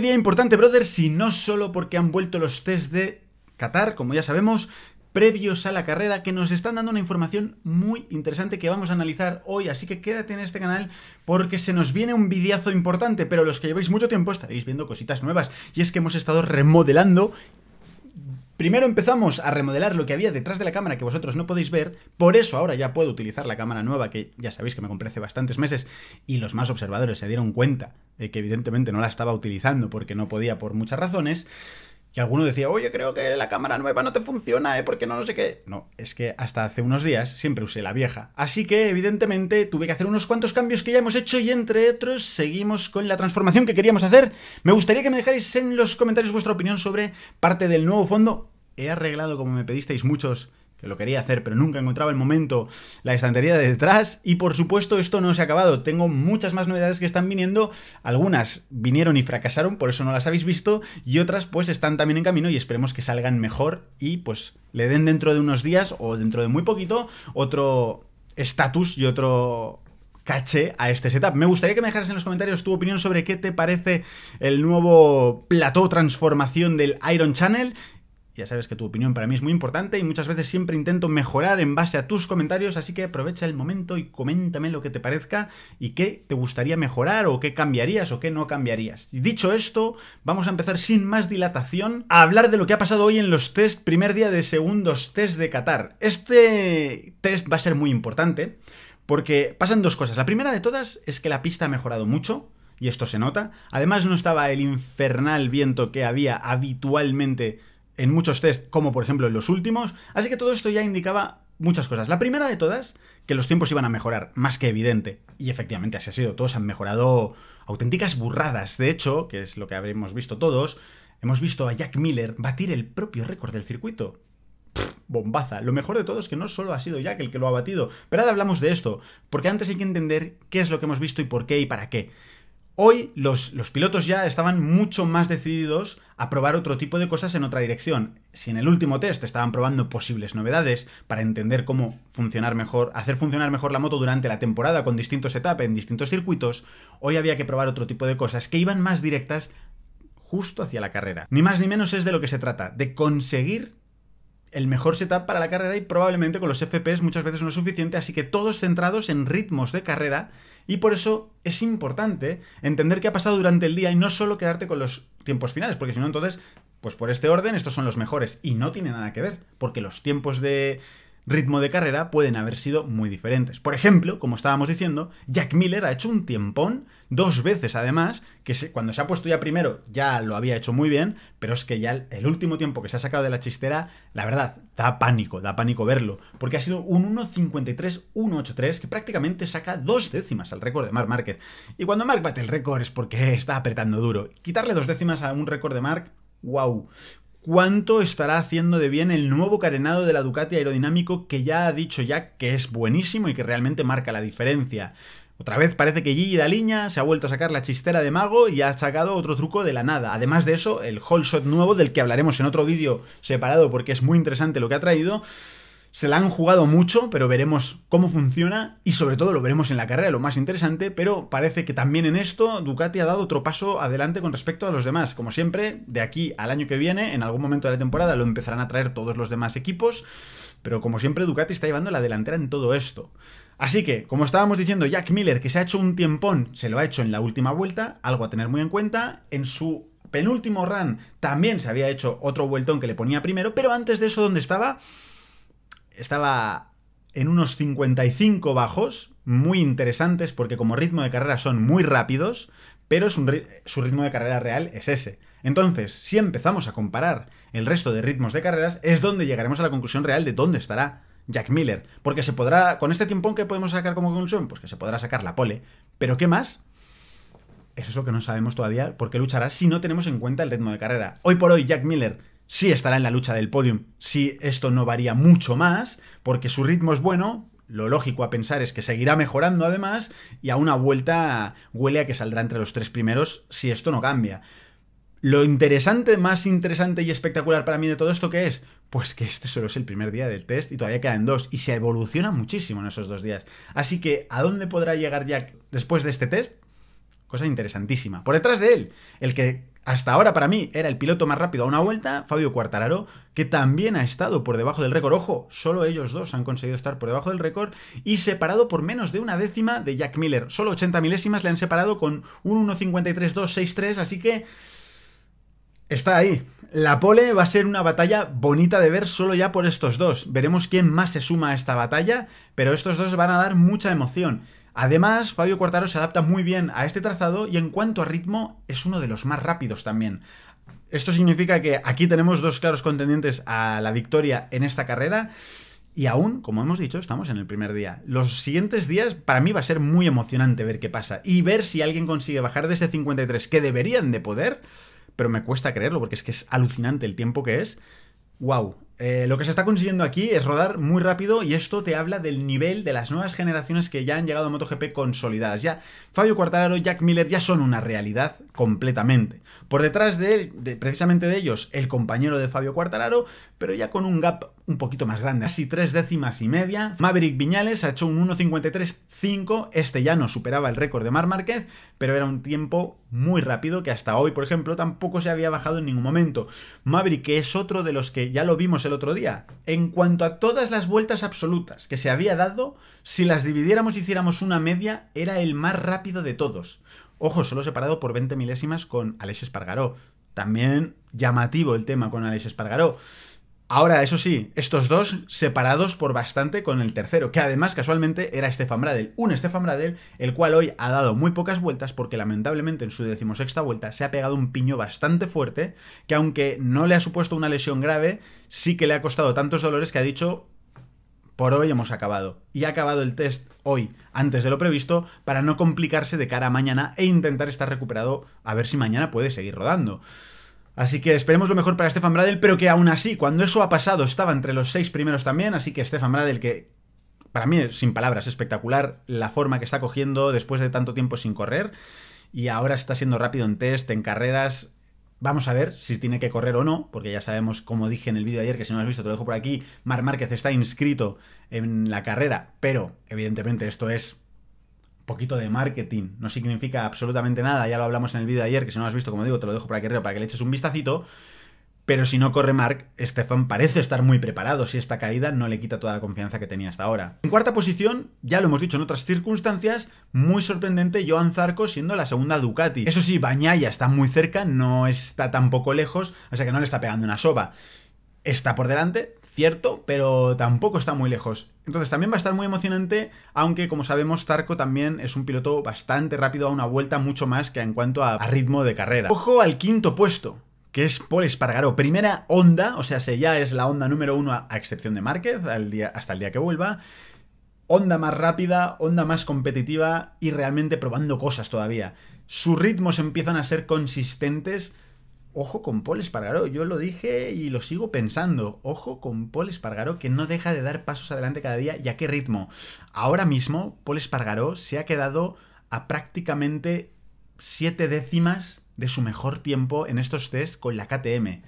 día importante, brother, si no solo porque han vuelto los test de Qatar, como ya sabemos, previos a la carrera, que nos están dando una información muy interesante que vamos a analizar hoy, así que quédate en este canal porque se nos viene un vidiazo importante, pero los que lleváis mucho tiempo estaréis viendo cositas nuevas, y es que hemos estado remodelando Primero empezamos a remodelar lo que había detrás de la cámara que vosotros no podéis ver, por eso ahora ya puedo utilizar la cámara nueva que ya sabéis que me compré hace bastantes meses y los más observadores se dieron cuenta eh, que evidentemente no la estaba utilizando porque no podía por muchas razones, y alguno decía, oye, creo que la cámara nueva no te funciona, eh, Porque no, no sé qué. No, es que hasta hace unos días siempre usé la vieja. Así que, evidentemente, tuve que hacer unos cuantos cambios que ya hemos hecho y, entre otros, seguimos con la transformación que queríamos hacer. Me gustaría que me dejáis en los comentarios vuestra opinión sobre parte del nuevo fondo. He arreglado, como me pedisteis muchos, que lo quería hacer, pero nunca encontraba el momento, la estantería de detrás. Y por supuesto, esto no se ha acabado. Tengo muchas más novedades que están viniendo. Algunas vinieron y fracasaron, por eso no las habéis visto. Y otras, pues, están también en camino y esperemos que salgan mejor y, pues, le den dentro de unos días o dentro de muy poquito otro estatus y otro caché a este setup. Me gustaría que me dejaras en los comentarios tu opinión sobre qué te parece el nuevo plató transformación del Iron Channel ya sabes que tu opinión para mí es muy importante y muchas veces siempre intento mejorar en base a tus comentarios, así que aprovecha el momento y coméntame lo que te parezca y qué te gustaría mejorar o qué cambiarías o qué no cambiarías. Y dicho esto, vamos a empezar sin más dilatación a hablar de lo que ha pasado hoy en los test, primer día de segundos test de Qatar. Este test va a ser muy importante porque pasan dos cosas. La primera de todas es que la pista ha mejorado mucho y esto se nota. Además no estaba el infernal viento que había habitualmente en muchos test, como por ejemplo en los últimos. Así que todo esto ya indicaba muchas cosas. La primera de todas, que los tiempos iban a mejorar, más que evidente. Y efectivamente así ha sido. Todos han mejorado auténticas burradas. De hecho, que es lo que habremos visto todos, hemos visto a Jack Miller batir el propio récord del circuito. bombaza. Lo mejor de todo es que no solo ha sido Jack el que lo ha batido, pero ahora hablamos de esto, porque antes hay que entender qué es lo que hemos visto y por qué y para qué. Hoy los, pilotos ya estaban mucho más decididos a probar otro tipo de cosas en otra dirección. Si en el último test estaban probando posibles novedades para entender cómo funcionar mejor, hacer funcionar mejor la moto durante la temporada con distintos etapas en distintos circuitos, hoy había que probar otro tipo de cosas que iban más directas justo hacia la carrera. Ni más ni menos es de lo que se trata, de conseguir el mejor setup para la carrera y probablemente con los FPS muchas veces no es suficiente, así que todos centrados en ritmos de carrera y por eso es importante entender qué ha pasado durante el día y no solo quedarte con los tiempos finales, porque si no entonces, pues por este orden estos son los mejores y no tiene nada que ver, porque los tiempos de ritmo de carrera pueden haber sido muy diferentes. Por ejemplo, como estábamos diciendo, Jack Miller ha hecho un tiempón dos veces además, que cuando se ha puesto ya primero ya lo había hecho muy bien, pero es que ya el, último tiempo que se ha sacado de la chistera, la verdad, da pánico, da pánico verlo, porque ha sido un 1'53'183 que prácticamente saca dos décimas al récord de Mark Márquez. Y cuando Mark bate el récord es porque está apretando duro. Quitarle dos décimas a un récord de Mark, wow cuánto estará haciendo de bien el nuevo carenado de la Ducati aerodinámico que ya ha dicho ya que es buenísimo y que realmente marca la diferencia. Otra vez parece que Gigi línea, se ha vuelto a sacar la chistera de mago y ha sacado otro truco de la nada. Además de eso, el whole nuevo, del que hablaremos en otro vídeo separado porque es muy interesante lo que ha traído, se la han jugado mucho, pero veremos cómo funciona y sobre todo lo veremos en la carrera, lo más interesante, pero parece que también en esto Ducati ha dado otro paso adelante con respecto a los demás. Como siempre, de aquí al año que viene, en algún momento de la temporada, lo empezarán a traer todos los demás equipos, pero como siempre Ducati está llevando la delantera en todo esto. Así que, como estábamos diciendo, Jack Miller, que se ha hecho un tiempón, se lo ha hecho en la última vuelta, algo a tener muy en cuenta. En su penúltimo run también se había hecho otro vueltón que le ponía primero, pero antes de eso, ¿dónde estaba? Estaba en unos 55 bajos, muy interesantes, porque como ritmo de carrera son muy rápidos, pero su ritmo de carrera real es ese. Entonces, si empezamos a comparar el resto de ritmos de carreras, es donde llegaremos a la conclusión real de dónde estará Jack Miller. Porque se podrá, con este timpón, que podemos sacar como conclusión, pues que se podrá sacar la pole. Pero ¿qué más? Eso es lo que no sabemos todavía, porque luchará si no tenemos en cuenta el ritmo de carrera. Hoy por hoy, Jack Miller sí estará en la lucha del podium, si esto no varía mucho más, porque su ritmo es bueno, lo lógico a pensar es que seguirá mejorando además, y a una vuelta huele a que saldrá entre los tres primeros si esto no cambia. Lo interesante, más interesante y espectacular para mí de todo esto que es, pues que este solo es el primer día del test y todavía quedan dos y se evoluciona muchísimo en esos dos días. Así que, ¿a dónde podrá llegar Jack después de este test? Cosa interesantísima. Por detrás de él, el que hasta ahora para mí era el piloto más rápido a una vuelta, Fabio Cuartararo, que también ha estado por debajo del récord. Ojo, solo ellos dos han conseguido estar por debajo del récord y separado por menos de una décima de Jack Miller. Solo 80 milésimas le han separado con un 1.53.263, así que está ahí. La pole va a ser una batalla bonita de ver solo ya por estos dos. Veremos quién más se suma a esta batalla, pero estos dos van a dar mucha emoción. Además, Fabio Cuartaro se adapta muy bien a este trazado y en cuanto a ritmo es uno de los más rápidos también. Esto significa que aquí tenemos dos claros contendientes a la victoria en esta carrera. Y aún, como hemos dicho, estamos en el primer día. Los siguientes días para mí va a ser muy emocionante ver qué pasa y ver si alguien consigue bajar de ese 53 que deberían de poder pero me cuesta creerlo porque es que es alucinante el tiempo que es. ¡Wow! Eh, lo que se está consiguiendo aquí es rodar muy rápido y esto te habla del nivel de las nuevas generaciones que ya han llegado a MotoGP consolidadas. Ya Fabio Quartararo, Jack Miller ya son una realidad completamente. Por detrás de, él, precisamente de ellos, el compañero de Fabio Quartararo, pero ya con un gap un poquito más grande, así tres décimas y media. Maverick Viñales ha hecho un 1.53.5, este ya no superaba el récord de Mar Márquez, pero era un tiempo muy rápido que hasta hoy, por ejemplo, tampoco se había bajado en ningún momento. Maverick, que es otro de los que ya lo vimos el otro día, en cuanto a todas las vueltas absolutas que se había dado, si las dividiéramos y hiciéramos una media, era el más rápido de todos. Ojo, solo separado por 20 milésimas con Alex Espargaró. También llamativo el tema con Alex Espargaró. Ahora, eso sí, estos dos separados por bastante con el tercero, que además casualmente era Stefan Bradel. Un Stefan Bradel, el cual hoy ha dado muy pocas vueltas porque lamentablemente en su decimosexta vuelta se ha pegado un piño bastante fuerte, que aunque no le ha supuesto una lesión grave, sí que le ha costado tantos dolores que ha dicho, por hoy hemos acabado. Y ha acabado el test hoy, antes de lo previsto, para no complicarse de cara a mañana e intentar estar recuperado a ver si mañana puede seguir rodando. Así que esperemos lo mejor para Stefan Bradel, pero que aún así, cuando eso ha pasado, estaba entre los seis primeros también, así que Stefan Bradel, que para mí, sin palabras, espectacular la forma que está cogiendo después de tanto tiempo sin correr, y ahora está siendo rápido en test, en carreras, Vamos a ver si tiene que correr o no, porque ya sabemos, como dije en el vídeo ayer, que si no lo has visto, te lo dejo por aquí. Mar Márquez está inscrito en la carrera, pero evidentemente esto es poquito de marketing. No significa absolutamente nada, ya lo hablamos en el vídeo de ayer, que si no lo has visto, como digo, te lo dejo por aquí arriba para que le eches un vistacito. Pero si no corre Mark, Stefan parece estar muy preparado si esta caída no le quita toda la confianza que tenía hasta ahora. En cuarta posición, ya lo hemos dicho en otras circunstancias, muy sorprendente Joan Zarco siendo la segunda Ducati. Eso sí, Bañaya está muy cerca, no está tampoco lejos, o sea que no le está pegando una soba. Está por delante, cierto, pero tampoco está muy lejos. Entonces también va a estar muy emocionante, aunque como sabemos Tarco también es un piloto bastante rápido a una vuelta mucho más que en cuanto a, ritmo de carrera. Ojo al quinto puesto, que es por Espargaro. Primera onda, o sea, se ya es la onda número uno a, excepción de Márquez, hasta el día que vuelva. Onda más rápida, onda más competitiva y realmente probando cosas todavía. Sus ritmos empiezan a ser consistentes ojo con Paul Espargaró. Yo lo dije y lo sigo pensando. Ojo con Paul Espargaró que no deja de dar pasos adelante cada día y a qué ritmo. Ahora mismo Paul Espargaró se ha quedado a prácticamente siete décimas de su mejor tiempo en estos test con la KTM.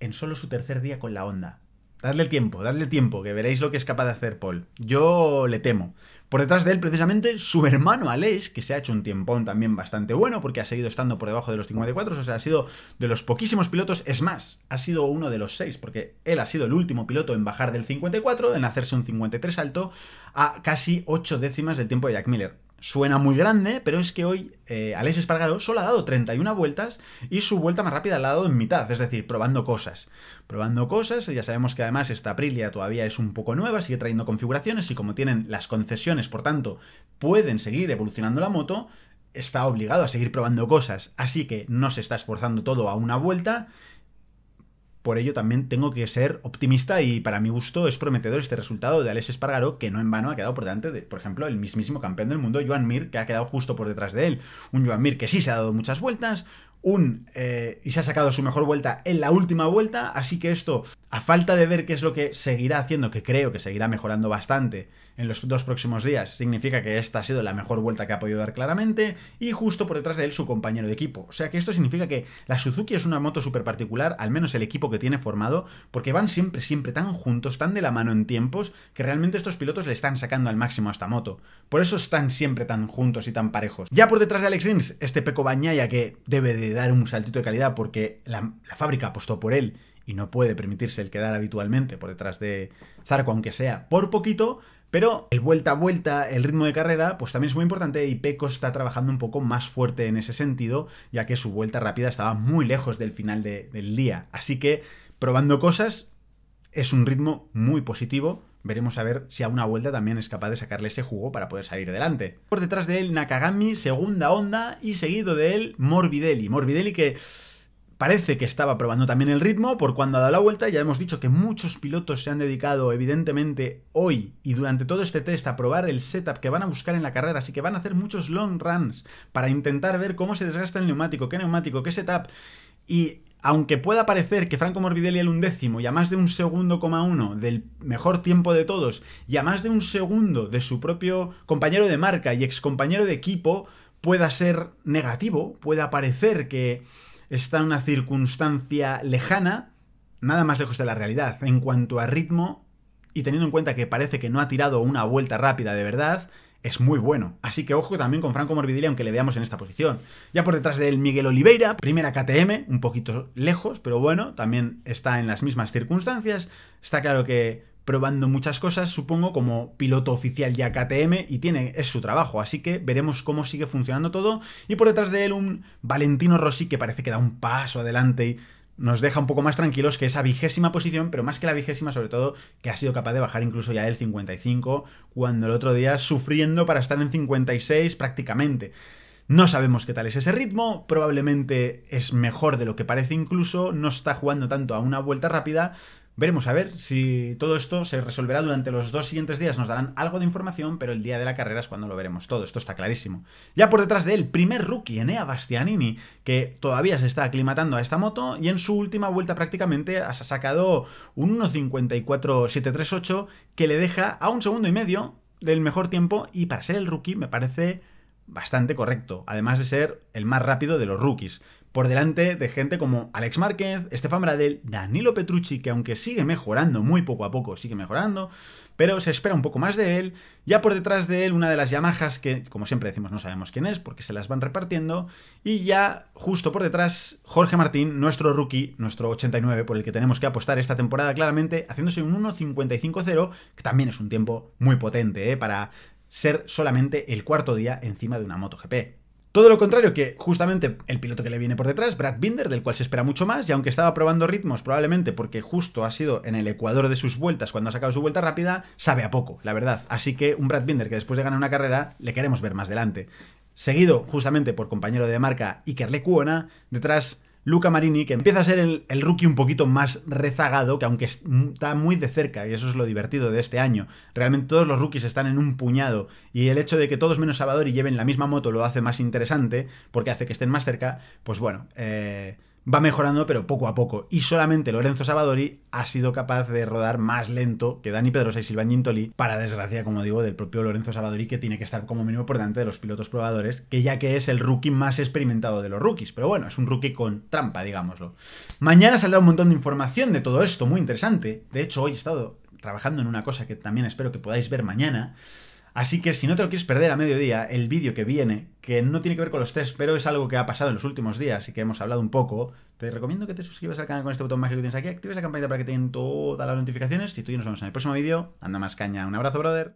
En solo su tercer día con la Honda. Dadle tiempo, dadle tiempo, que veréis lo que es capaz de hacer Paul. Yo le temo. Por detrás de él, precisamente, su hermano Aleix, que se ha hecho un tiempón también bastante bueno, porque ha seguido estando por debajo de los 54, o sea, ha sido de los poquísimos pilotos, es más, ha sido uno de los seis, porque él ha sido el último piloto en bajar del 54, en hacerse un 53 alto, a casi 8 décimas del tiempo de Jack Miller suena muy grande, pero es que hoy eh, Alex Espargaro solo ha dado 31 vueltas y su vuelta más rápida la ha dado en mitad, es decir, probando cosas. Probando cosas, ya sabemos que además esta Aprilia todavía es un poco nueva, sigue trayendo configuraciones y como tienen las concesiones, por tanto, pueden seguir evolucionando la moto, está obligado a seguir probando cosas, así que no se está esforzando todo a una vuelta por ello también tengo que ser optimista y para mi gusto es prometedor este resultado de Alex Espargaro, que no en vano ha quedado por delante de, por ejemplo, el mismísimo campeón del mundo, Joan Mir, que ha quedado justo por detrás de él. Un Joan Mir que sí se ha dado muchas vueltas, un, eh, y se ha sacado su mejor vuelta en la última vuelta, así que esto a falta de ver qué es lo que seguirá haciendo, que creo que seguirá mejorando bastante en los dos próximos días, significa que esta ha sido la mejor vuelta que ha podido dar claramente, y justo por detrás de él su compañero de equipo. O sea que esto significa que la Suzuki es una moto súper particular, al menos el equipo que tiene formado, porque van siempre, siempre tan juntos, tan de la mano en tiempos, que realmente estos pilotos le están sacando al máximo a esta moto. Por eso están siempre tan juntos y tan parejos. Ya por detrás de Alex Rins, este Peco Bañaya que debe de dar un saltito de calidad porque la, la fábrica apostó por él y no puede permitirse el quedar habitualmente por detrás de Zarco, aunque sea por poquito, pero el vuelta a vuelta, el ritmo de carrera, pues también es muy importante y peco está trabajando un poco más fuerte en ese sentido, ya que su vuelta rápida estaba muy lejos del final del día. Así que probando cosas es un ritmo muy positivo. Veremos a ver si a una vuelta también es capaz de sacarle ese jugo para poder salir delante. Por detrás de él, Nakagami, segunda onda, y seguido de él, Morbidelli. Morbidelli que Parece que estaba probando también el ritmo por cuando ha dado la vuelta. Ya hemos dicho que muchos pilotos se han dedicado, evidentemente, hoy y durante todo este test a probar el setup que van a buscar en la carrera. Así que van a hacer muchos long runs para intentar ver cómo se desgasta el neumático, qué neumático, qué setup. Y aunque pueda parecer que Franco Morbidelli el undécimo y a más de un segundo coma uno del mejor tiempo de todos y a más de un segundo de su propio compañero de marca y excompañero de equipo pueda ser negativo, pueda parecer que está en una circunstancia lejana, nada más lejos de la realidad, en cuanto a ritmo, y teniendo en cuenta que parece que no ha tirado una vuelta rápida de verdad, es muy bueno. Así que ojo también con Franco Morbidelli, aunque le veamos en esta posición. Ya por detrás del Miguel Oliveira, primera KTM, un poquito lejos, pero bueno, también está en las mismas circunstancias. Está claro que probando muchas cosas, supongo, como piloto oficial ya KTM, y tiene, es su trabajo, así que veremos cómo sigue funcionando todo. Y por detrás de él un Valentino Rossi que parece que da un paso adelante y nos deja un poco más tranquilos que esa vigésima posición, pero más que la vigésima, sobre todo, que ha sido capaz de bajar incluso ya el 55, cuando el otro día sufriendo para estar en 56 prácticamente. No sabemos qué tal es ese ritmo, probablemente es mejor de lo que parece incluso, no está jugando tanto a una vuelta rápida. Veremos a ver si todo esto se resolverá durante los dos siguientes días. Nos darán algo de información, pero el día de la carrera es cuando lo veremos todo. Esto está clarísimo. Ya por detrás de él, primer rookie, Enea Bastianini, que todavía se está aclimatando a esta moto y en su última vuelta prácticamente ha sacado un 1.54.738 que le deja a un segundo y medio del mejor tiempo y para ser el rookie me parece bastante correcto, además de ser el más rápido de los rookies, por delante de gente como Alex Márquez, Estefan Bradel, Danilo Petrucci, que aunque sigue mejorando muy poco a poco, sigue mejorando, pero se espera un poco más de él, ya por detrás de él una de las Yamahas que, como siempre decimos, no sabemos quién es porque se las van repartiendo, y ya justo por detrás Jorge Martín, nuestro rookie, nuestro 89 por el que tenemos que apostar esta temporada claramente, haciéndose un 1'55'0, 0 que también es un tiempo muy potente eh, para ser solamente el cuarto día encima de una moto GP. Todo lo contrario que justamente el piloto que le viene por detrás, Brad Binder, del cual se espera mucho más, y aunque estaba probando ritmos probablemente porque justo ha sido en el ecuador de sus vueltas cuando ha sacado su vuelta rápida, sabe a poco, la verdad. Así que un Brad Binder que después de ganar una carrera le queremos ver más delante. Seguido justamente por compañero de marca Iker Lecuona, detrás Luca Marini, que empieza a ser el, rookie un poquito más rezagado, que aunque mm, está muy de cerca, y eso es lo divertido de este año, realmente todos los rookies están en un puñado, y el hecho de que todos menos Salvador y lleven la misma moto lo hace más interesante, porque hace que estén más cerca, pues bueno, eh va mejorando, pero poco a poco. Y solamente Lorenzo Sabadori ha sido capaz de rodar más lento que Dani Pedrosa y Silván Gintoli, para desgracia, como digo, del propio Lorenzo Sabadori, que tiene que estar como mínimo por delante de los pilotos probadores, que ya que es el rookie más experimentado de los rookies. Pero bueno, es un rookie con trampa, digámoslo. Mañana saldrá un montón de información de todo esto, muy interesante. De hecho, hoy he estado trabajando en una cosa que también espero que podáis ver mañana. Así que si no te lo quieres perder a mediodía, el vídeo que viene, que no tiene que ver con los test, pero es algo que ha pasado en los últimos días y que hemos hablado un poco, te recomiendo que te suscribas al canal con este botón mágico que tienes aquí, actives la campanita para que te den todas las notificaciones y tú y nos vemos en el próximo vídeo. Anda más caña, un abrazo, brother.